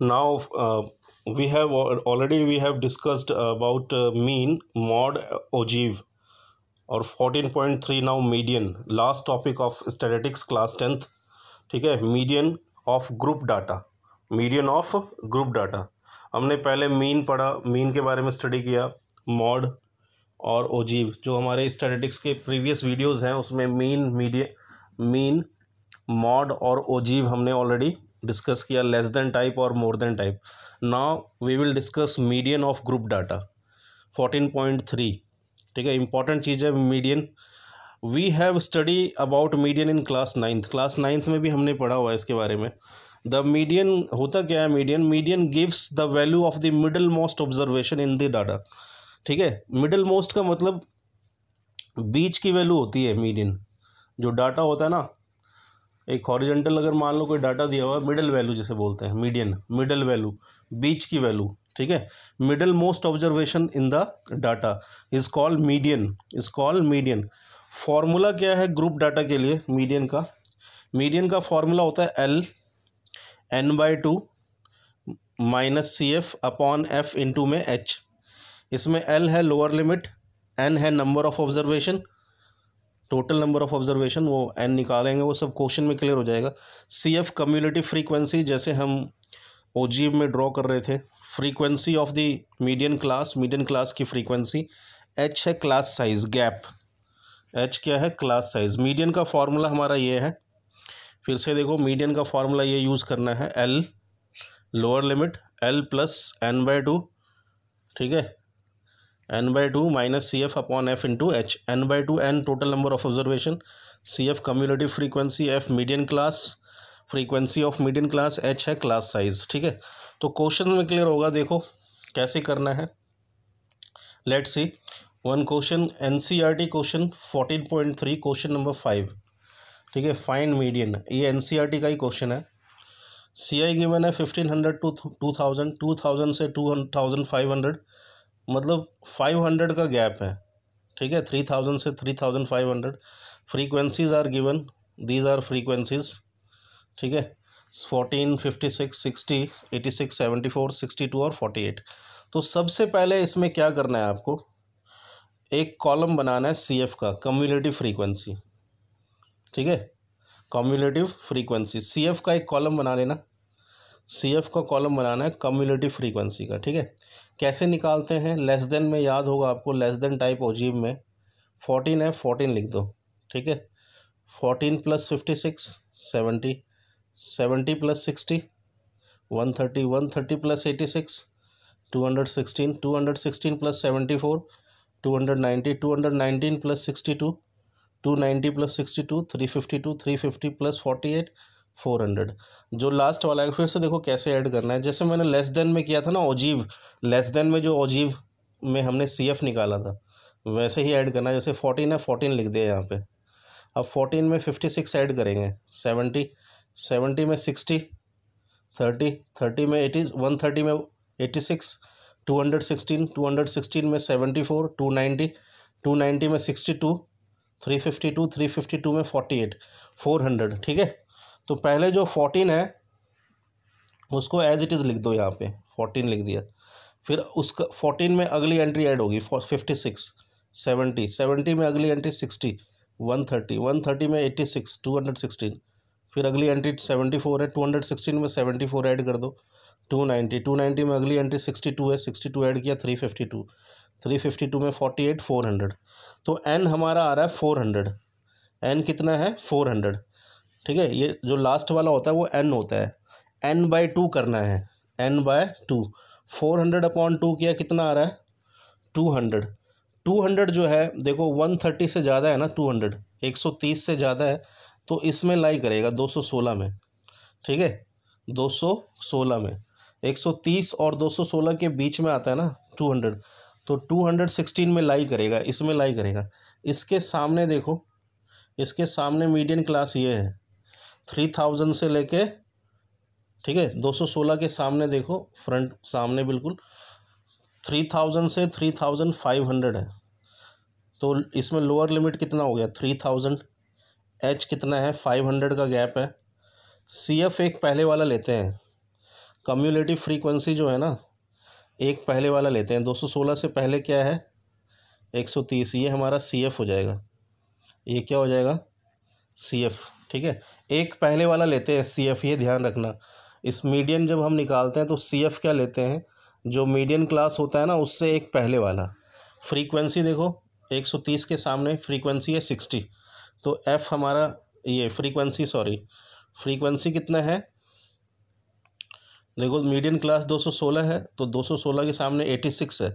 now uh, we have already we have discussed about uh, mean mod ogive और 14.3 now median last topic of statistics class tenth ठीक है median of group data median of group data हमने पहले mean पढ़ा mean के बारे में study किया मॉड और ओजीव जो हमारे स्टेटिक्स के प्रीवियस वीडियोस हैं उसमें मीन मीडिय मीन मॉड और ओजीव हमने ऑलरेडी डिस्कस किया लेस देन टाइप और more than type now we will discuss median of group data fourteen point three ठीक है इंपॉर्टेंट चीज़ है median we have study about median in class ninth class ninth में भी हमने पढ़ा हुआ है इसके बारे में द मीडियन होता क्या है median median gives the value of the middle most observation in the data ठीक है मिडल मोस्ट का मतलब बीच की वैल्यू होती है मीडियन जो डाटा होता है ना एक हॉरिजेंटल अगर मान लो कोई डाटा दिया हुआ है मिडल वैल्यू जिसे बोलते हैं मीडियन मिडल वैल्यू बीच की वैल्यू ठीक है middle most observation in the data is called median is called median formula क्या है ग्रुप डाटा के लिए मीडियन का मीडियन का फॉर्मूला होता है L N by two minus C F upon F into में एच इसमें एल है लोअर लिमिट एन है number of observation total number of observation वो एन निकालेंगे वो सब क्वेश्चन में क्लियर हो जाएगा सी एफ कम्यूनिटी फ्रीक्वेंसी जैसे हम ओ जी में ड्रॉ कर रहे थे frequency of the median class median class की फ्रीक्वेंसी एच है क्लास साइज गैप एच क्या है क्लास साइज मीडियन का फॉर्मूला हमारा ये है फिर से देखो मीडियन का फॉर्मूला ये यूज़ करना है L lower limit L plus N by two ठीक है N by two minus C F upon F into H N by two N total number of observation C F community frequency F median class frequency of median class H है class size ठीक है तो question में clear होगा देखो कैसे करना है let see one question N C R T question fourteen point three question number five ठीक है फाइन मीडियन ये एन सी आर टी का ही क्वेश्चन है सी आई गिवन है fifteen hundred to two thousand two thousand से two thousand five hundred मतलब five hundred का गैप है ठीक है थ्री थाउजेंड से three thousand five hundred frequencies are given these are frequencies ठीक है fourteen fifty six sixty eighty six seventy four sixty two और फोर्टी एट तो सबसे पहले इसमें क्या करना है आपको एक कॉलम बनाना है सी एफ का कम्युलेटिव फ्रीक्वेंसी ठीक है कम्युलेटिव फ्रीक्वेंसी सी एफ का एक कॉलम बना लेना सी एफ का कॉलम बनाना है कम्युलेटिव फ्रीक्वेंसी का ठीक है कैसे निकालते हैं लेस देन में याद होगा आपको लेस देन टाइप अजीब में फोर्टीन है फोर्टीन लिख दो ठीक है fourteen plus fifty six seventy seventy plus sixty one thirty one thirty plus eighty six two hundred sixteen two hundred sixteen plus seventy four two hundred ninety two hundred nineteen plus sixty two two ninety plus sixty two three fifty two three fifty plus forty eight four hundred जो last वाला है फिर से देखो कैसे add करना है जैसे मैंने लेस देन में किया था ना ओजीव लेस देन में जो ओजीव में हमने सी एफ निकाला था वैसे ही ऐड करना है जैसे फोर्टीन है फोर्टीन लिख दिया यहाँ पे अब फोर्टीन में फिफ्टी सिक्स ऐड करेंगे सेवेंटी सेवेंटी में सिक्सटी थर्टी थर्टी में एटी वन थर्टी में eighty six two hundred sixteen two hundred sixteen में seventy four two ninety two ninety में sixty two three fifty two three fifty two में forty eight four hundred ठीक है तो पहले जो फोर्टीन है उसको एज इट इज़ लिख दो यहाँ पे फोर्टीन लिख दिया फिर उसका फोर्टीन में अगली एंट्री ऐड होगी फिफ्टी सिक्स सेवेंटी सेवेंटी में अगली entry sixty one thirty one thirty में eighty six two hundred sixteen फिर अगली एंट्री सेवेंटी फोर है टू हंड्रेड सिक्सटीन में सेवेंटी फोर ऐड कर दो टू नाइन्टी टू नाइन्टी में अगली एंट्री सिक्सटी टू है सिक्सटी टू ऐड किया three fifty two three fifty two में फोर्टी एट फोर हंड्रेड तो एन हमारा आ रहा है फोर हंड्रेड एन कितना है फोर हंड्रेड ठीक है ये जो लास्ट वाला होता है वो एन होता है एन बाई टू करना है N by two four hundred upon two किया कितना आ रहा है टू हंड्रेड टू हंड्रेड जो है देखो वन थर्टी से ज़्यादा है ना टू हंड्रेड एक सौ तीस से ज़्यादा है तो इसमें लाई करेगा दो सौ सोलह में ठीक है दो सौ सोलह में एक सौ तीस और दो सौ सोलह के बीच में आता है ना टू हंड्रेड तो टू हंड्रेड सिक्सटीन में लाई करेगा इसमें लाई करेगा इसके सामने देखो इसके सामने मीडियन क्लास ये है थ्री थाउजेंड से लेके ठीक है दो सौ सोलह के सामने देखो फ्रंट सामने बिल्कुल थ्री थाउजेंड से थ्री थाउजेंड फाइव हंड्रेड है तो इसमें लोअर लिमिट कितना हो गया थ्री थाउजेंड एच कितना है फाइव हंड्रेड का गैप है सी एफ एक पहले वाला लेते हैं कम्यूलेटिव फ्रीक्वेंसी जो है ना एक पहले वाला लेते हैं दो सौ सोलह से पहले क्या है एक सौ तीस ये हमारा सी एफ हो जाएगा ये क्या हो जाएगा सी एफ ठीक है एक पहले वाला लेते हैं सी एफ ये ध्यान रखना इस मीडियन जब हम निकालते हैं तो सी एफ क्या लेते हैं जो मीडियन क्लास होता है ना उससे एक पहले वाला फ्रीक्वेंसी देखो एक सौ तीस के सामने फ्रीक्वेंसी है सिक्सटी तो एफ़ हमारा ये फ्रीक्वेंसी सॉरी फ्रीक्वेंसी कितना है देखो मीडियन क्लास दो सौ सोलह है तो दो सौ सोलह के सामने एटी सिक्स है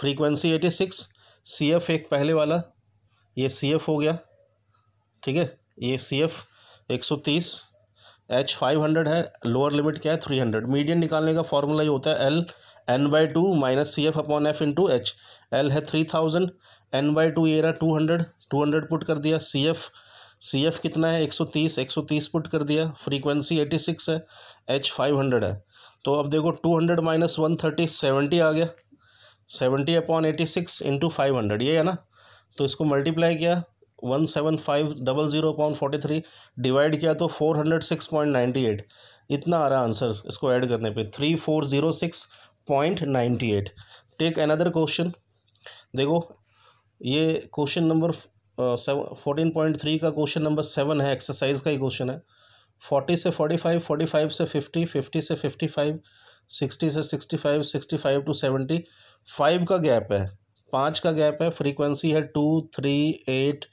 फ्रीक्वेंसी सी एफ एक पहले वाला ये एफ हो गया ठीक है ये सी एफ़ एक सौ तीस एच फाइव हंड्रेड है लोअर लिमिट क्या है थ्री हंड्रेड मीडियन निकालने का फॉर्मूला ये होता है L N by two minus C F upon F into H L है three thousand N by two ये रहा two hundred to hundred put कर दिया सी एफ सी एफ कितना है एक सौ तीस एक सौ तीस पुट कर दिया फ्रीक्वेंसी एटी सिक्स है एच फाइव हंड्रेड है तो अब देखो two hundred minus one thirty seventy आ गया seventy upon eighty six into five hundred ये है ना तो इसको मल्टीप्लाई किया one seven five double zero upon forty three divide किया तो four hundred six point ninety eight इतना आ रहा आंसर इसको ऐड करने पे three four zero six point ninety eight take another question देखो ये question number fourteen point three का क्वेश्चन नंबर सेवन है एक्सरसाइज का ही क्वेश्चन है फोर्टी से फोर्टी फाइव फोर्टी फाइव से फिफ्टी फिफ्टी से फिफ्टी फाइव सिक्सटी से sixty five sixty five to seventy five का गैप है पाँच का गैप है फ्रीक्वेंसी है two three eight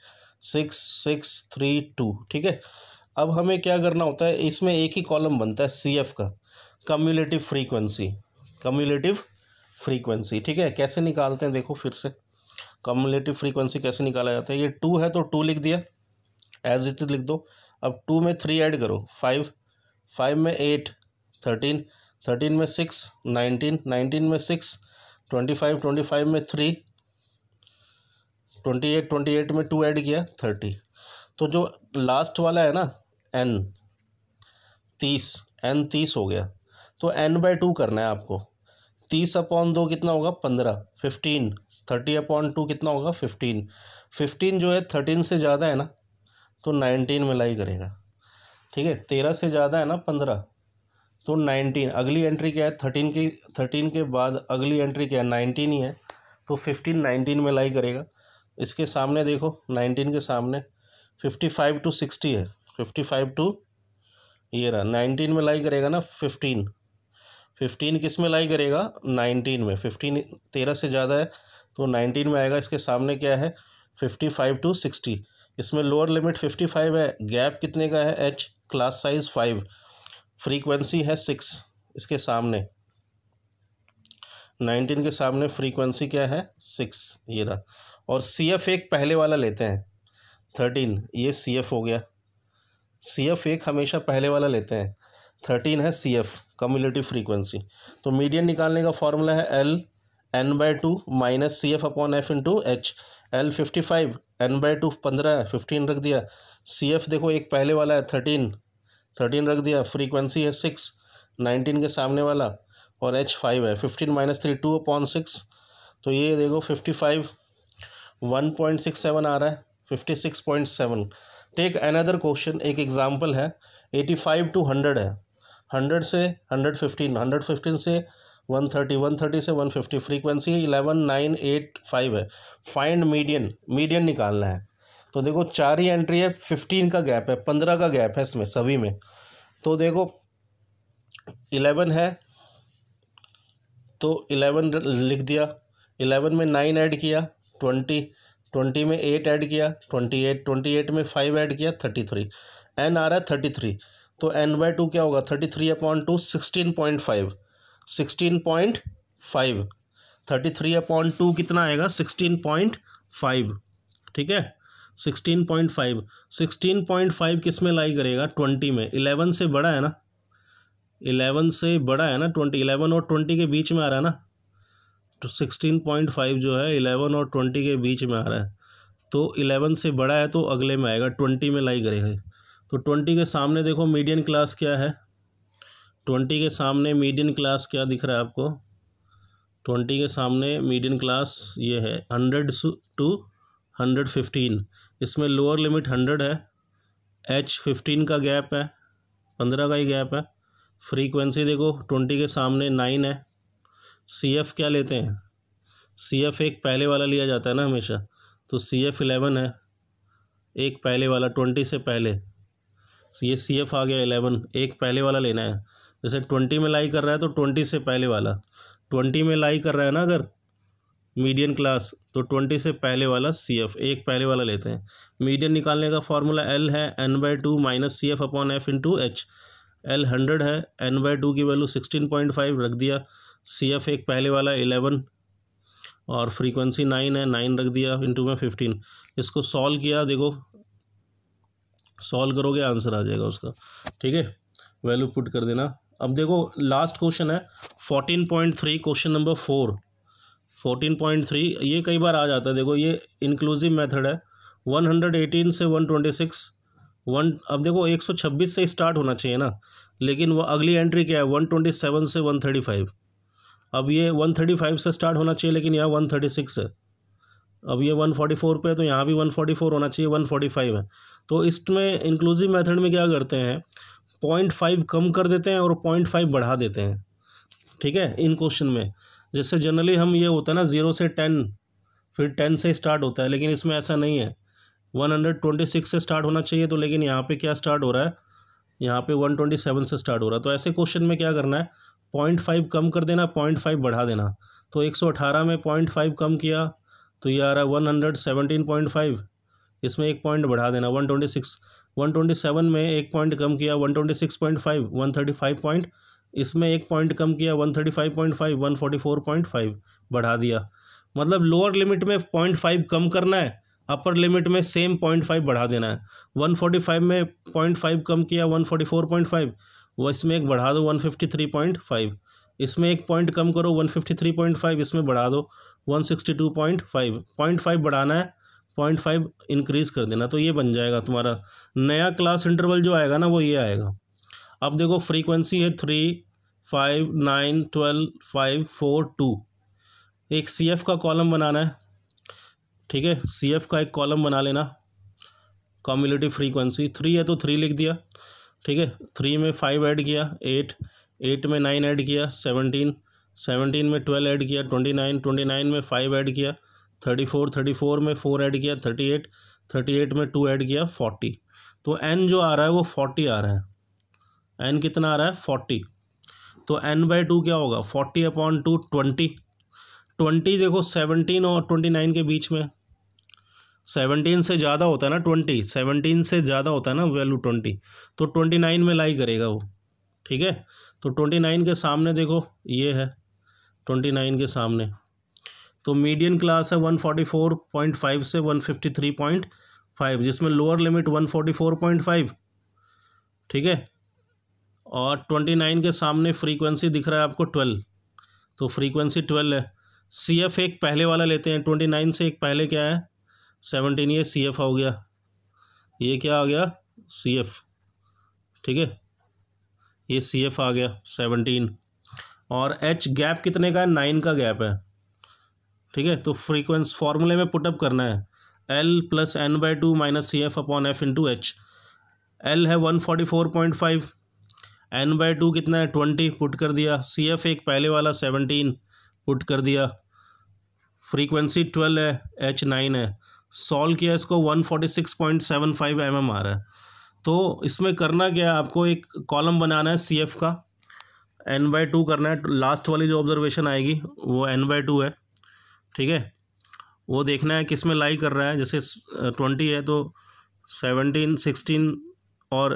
six six three two ठीक है अब हमें क्या करना होता है इसमें एक ही कॉलम बनता है सी एफ का कम्यूलेटिव फ्रीक्वेंसी कम्यूलेटिव फ्रीक्वेंसी ठीक है कैसे निकालते हैं देखो फिर से कम्यूलेटिव फ्रीक्वेंसी कैसे निकाला जाता है ये टू है तो टू लिख दिया एज इट इज लिख दो अब टू में थ्री ऐड करो फाइव फाइव में एट थर्टीन थर्टीन में सिक्स नाइनटीन नाइनटीन में six twenty five twenty five में three twenty eight twenty eight में टू ऐड किया थर्टी तो जो लास्ट वाला है ना एन तीस एन तीस हो गया तो एन बाई टू करना है आपको तीस अपॉन दो कितना होगा पंद्रह फिफ्टीन थर्टी अपॉन टू कितना होगा फिफ्टीन फिफ्टीन जो है थर्टीन से ज़्यादा है ना तो नाइनटीन में लाई करेगा ठीक है तेरह से ज़्यादा है ना पंद्रह तो नाइनटीन अगली एंट्री क्या है थर्टीन की थर्टीन के बाद अगली एंट्री क्या है नाइनटीन ही है तो फिफ्टीन नाइनटीन में लाई करेगा इसके सामने देखो नाइनटीन के सामने फिफ्टी फाइव टू सिक्सटी है फिफ्टी फाइव टू ये रहा नाइनटीन में लाई करेगा ना फिफ्टीन फिफ्टीन किस में लाई करेगा नाइनटीन में फिफ्टीन तेरह से ज़्यादा है तो नाइनटीन में आएगा इसके सामने क्या है फिफ्टी फाइव टू सिक्सटी इसमें लोअर लिमिट फिफ्टी फाइव है गैप कितने का है H class size five frequency है सिक्स इसके सामने नाइनटीन के सामने फ्रीक्वेंसी क्या है सिक्स ये रहा और सी एफ एक पहले वाला लेते हैं थर्टीन ये सी एफ हो गया सी एफ एक हमेशा पहले वाला लेते हैं थर्टीन है सी एफ कम्युलेटिव फ्रीक्वेंसी तो मीडियन निकालने का फॉर्मूला है L N by two minus C F upon F into H L fifty five N by two पंद्रह फिफ्टीन रख दिया सी एफ देखो एक पहले वाला है थर्टीन थर्टीन रख दिया फ्रीक्वेंसी है सिक्स नाइनटीन के सामने वाला और एच फाइव है fifteen minus three two upon six तो ये देखो fifty five one point six seven आ रहा है fifty six point seven take another question एक एग्जाम्पल है एटी फाइव टू हंड्रेड है हंड्रेड से हंड्रेड फिफ्टीन हंड्रेड फिफ्टीन से वन थर्टी वन थर्टी से one fifty frequency eleven nine eight five है फाइंड मीडियन मीडियन निकालना है तो देखो चार ही एंट्री है फिफ्टीन का गैप है पंद्रह का गैप है इसमें सभी में तो देखो इलेवन है तो इलेवन लिख दिया इलेवन में नाइन ऐड किया ट्वेंटी ट्वेंटी में एट ऐड किया ट्वेंटी एट ट्वेंटी एट में फाइव ऐड किया थर्टी थ्री एन आ रहा है थर्टी थ्री तो एन बाय टू क्या होगा thirty three upon two sixteen point five sixteen point five thirty three upon two कितना आएगा सिक्सटीन पॉइंट फाइव ठीक है sixteen point five sixteen point five किस में लाई करेगा ट्वेंटी में इलेवन से बड़ा है ना इलेवन से बड़ा है ना ट्वेंटी इलेवन और ट्वेंटी के बीच में आ रहा है ना तो सिक्सटीन पॉइंट फाइव जो है इलेवन और ट्वेंटी के बीच में आ रहा है तो इलेवन से बड़ा है तो अगले में आएगा ट्वेंटी में लाई करेगा तो ट्वेंटी के सामने देखो मीडियन क्लास क्या है ट्वेंटी के सामने मीडियन क्लास क्या दिख रहा है आपको ट्वेंटी के सामने मीडियन क्लास ये है हंड्रेड टू हंड्रेड फिफ्टीन इसमें लोअर लिमिट हंड्रेड है एच फिफ्टीन का गैप है पंद्रह का ही गैप है फ्रीक्वेंसी देखो ट्वेंटी के सामने नाइन है सी एफ क्या लेते हैं सी एफ एक पहले वाला लिया जाता है ना हमेशा तो सी एफ इलेवन है एक पहले वाला ट्वेंटी से पहले तो ये सी एफ आ गया इलेवन एक पहले वाला लेना है जैसे ट्वेंटी में लाई कर रहा है तो ट्वेंटी से पहले वाला ट्वेंटी में लाई कर रहा है ना अगर मीडियन क्लास तो ट्वेंटी से पहले वाला सी एफ एक पहले वाला लेते हैं मीडियन निकालने का फार्मूला एल है N by two minus C F upon F into H L hundred है एन बाई टू की वैल्यू सिक्सटीन पॉइंट फाइव रख दिया सी एफ एक पहले वाला एलेवन और फ्रीक्वेंसी नाइन है नाइन रख दिया इंटू में फिफ्टीन इसको सॉल्व किया देखो सॉल्व करोगे आंसर आ जाएगा उसका ठीक है वैल्यू पुट कर देना अब देखो लास्ट क्वेश्चन है fourteen point three question number four fourteen point three ये कई बार आ जाता है देखो ये इंक्लूसिव मेथड है वन हंड्रेड एटीन से वन ट्वेंटी सिक्स वन अब देखो एक सौ छब्बीस से स्टार्ट होना चाहिए ना लेकिन वो अगली एंट्री क्या है वन ट्वेंटी सेवन से वन थर्टी फाइव अब ये वन थर्टी फाइव से स्टार्ट होना चाहिए लेकिन यहाँ वन थर्टी सिक्स है अब ये वन फोर्टी फोर पे है तो यहाँ भी वन फोर्टी फोर होना चाहिए वन फोर्टी फाइव है तो इसमें इंक्लूसिव मेथड में क्या करते हैं पॉइंट फाइव कम कर देते हैं और पॉइंट फाइव बढ़ा देते हैं ठीक है इन क्वेश्चन में जैसे जनरली हम ये होता है ना ज़ीरो से टेन फिर टेन से स्टार्ट होता है लेकिन इसमें ऐसा नहीं है वन हंड्रेड ट्वेंटी सिक्स से स्टार्ट होना चाहिए तो लेकिन यहाँ पे क्या स्टार्ट हो रहा है यहाँ पे वन ट्वेंटी सेवन से स्टार्ट हो रहा है तो ऐसे क्वेश्चन में क्या करना है पॉइंट फाइव कम कर देना पॉइंट फाइव बढ़ा देना तो एक सौ अठारह में पॉइंट फाइव कम किया तो ये आ रहा है one hundred seventeen point five इसमें एक पॉइंट बढ़ा देना one twenty six one twenty seven में एक पॉइंट कम किया one twenty six point five one thirty five point इसमें एक पॉइंट कम किया one thirty five point five one forty four point five बढ़ा दिया मतलब लोअर लिमिट में पॉइंट फाइव कम करना है अपर लिमिट में सेम पॉइंट फाइव बढ़ा देना है वन फोर्टी फाइव में पॉइंट फाइव कम किया one forty four point five वो इसमें एक बढ़ा दो one fifty three point five इसमें एक पॉइंट कम करो one fifty three point five इसमें बढ़ा दो one sixty two point five point five बढ़ाना है पॉइंट फाइव इंक्रीज़ कर देना तो ये बन जाएगा तुम्हारा नया क्लास इंटरवल जो आएगा ना वो ये आएगा अब देखो फ्रीक्वेंसी है three five nine twelve five four two एक सी एफ का कॉलम बनाना है ठीक है सी एफ का एक कॉलम बना लेना कॉम्युलेटिव फ्रीक्वेंसी थ्री है तो थ्री लिख दिया ठीक है थ्री में फाइव ऐड किया एट एट में नाइन ऐड किया सेवनटीन सेवनटीन में ट्वेल्व ऐड किया ट्वेंटी नाइन ट्वेंटी नाइन में फाइव ऐड किया थर्टी फोर थर्टी फोर में फोर ऐड किया थर्टी एट थर्टी एट में टू ऐड किया फोर्टी तो एन जो आ रहा है वो फोर्टी आ रहा है एन कितना आ रहा है फोर्टी तो एन बाई टू क्या होगा forty upon two twenty twenty देखो सेवनटीन और ट्वेंटी नाइन के बीच में सेवनटीन से ज़्यादा होता है ना ट्वेंटी सेवनटीन से ज़्यादा होता है ना वैल्यू ट्वेंटी तो ट्वेंटी नाइन में लाई करेगा वो ठीक है तो ट्वेंटी नाइन के सामने देखो ये है ट्वेंटी नाइन के सामने तो मीडियन क्लास है one forty four point five से one fifty three point five जिसमें lower limit one forty four point five ठीक है और ट्वेंटी नाइन के सामने फ्रीक्वेंसी दिख रहा है आपको ट्वेल्व तो फ्रीक्वेंसी ट्वेल्व है सी एफ एक पहले वाला लेते हैं ट्वेंटी नाइन से एक पहले क्या है सेवनटीन ये सी एफ हो गया ये क्या आ गया सी एफ ठीक है ये सी एफ आ गया सेवनटीन और एच गैप कितने का है नाइन का गैप है ठीक है तो फ्रीक्वेंस फॉर्मूले में पुटअप करना है L plus N by two minus C F upon F into H L है one forty four point five N by two कितना है ट्वेंटी पुट कर दिया सी एफ एक पहले वाला सेवनटीन पुट कर दिया फ्रीक्वेंसी ट्वेल्व है एच नाइन है सॉल्व किया इसको 146.75 mm आ रहा है तो इसमें करना क्या है आपको एक कॉलम बनाना है सी का एन बाई टू करना है लास्ट वाली जो ऑब्जर्वेशन आएगी वो एन बाई टू है ठीक है वो देखना है किस में लाई कर रहा है जैसे ट्वेंटी है तो सेवनटीन सिक्सटीन और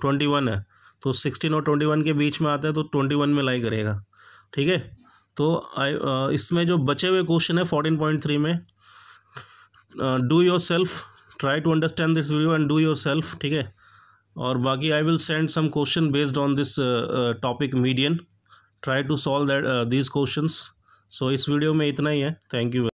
ट्वेंटी वन है तो सिक्सटीन और ट्वेंटी वन के बीच में आता है तो ट्वेंटी वन में लाई करेगा ठीक है तो इसमें जो बचे हुए क्वेश्चन है फोर्टीन पॉइंट थ्री में do yourself try to understand this video and do yourself ठीक है और बाकी I will send some question based on this topic median try to solve that these question so इस video में इतना ही है thank you